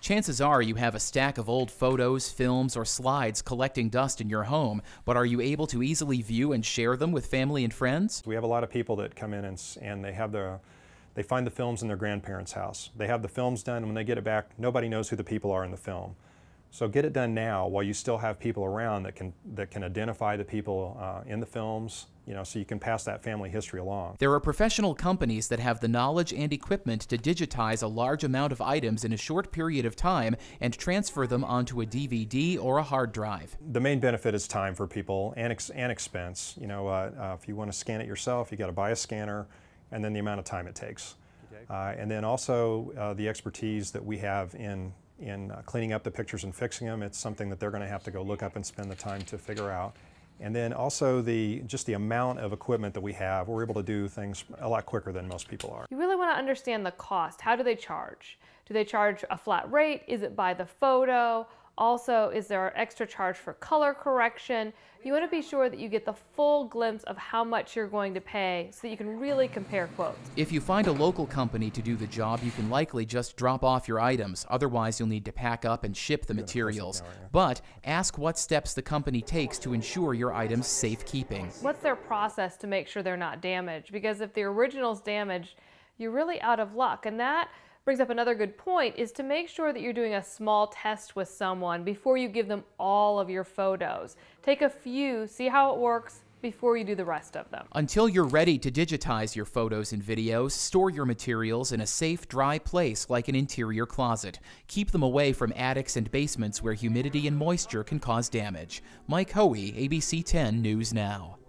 Chances are you have a stack of old photos, films, or slides collecting dust in your home, but are you able to easily view and share them with family and friends? We have a lot of people that come in and, and they have their they find the films in their grandparents' house. They have the films done, and when they get it back, nobody knows who the people are in the film. So get it done now while you still have people around that can that can identify the people uh, in the films, you know, so you can pass that family history along. There are professional companies that have the knowledge and equipment to digitize a large amount of items in a short period of time and transfer them onto a DVD or a hard drive. The main benefit is time for people and ex and expense. You know, uh, uh, if you want to scan it yourself, you got to buy a scanner, and then the amount of time it takes, uh, and then also uh, the expertise that we have in in uh, cleaning up the pictures and fixing them. It's something that they're going to have to go look up and spend the time to figure out. And then also the just the amount of equipment that we have, we're able to do things a lot quicker than most people are. You really want to understand the cost. How do they charge? Do they charge a flat rate? Is it by the photo? Also, is there an extra charge for color correction? You want to be sure that you get the full glimpse of how much you're going to pay so that you can really compare quotes. If you find a local company to do the job, you can likely just drop off your items. Otherwise, you'll need to pack up and ship the materials. But ask what steps the company takes to ensure your item's safekeeping. What's their process to make sure they're not damaged? Because if the original's damaged, you're really out of luck. And that brings up another good point is to make sure that you're doing a small test with someone before you give them all of your photos. Take a few, see how it works, before you do the rest of them. Until you're ready to digitize your photos and videos, store your materials in a safe, dry place like an interior closet. Keep them away from attics and basements where humidity and moisture can cause damage. Mike Hoey, ABC 10 News Now.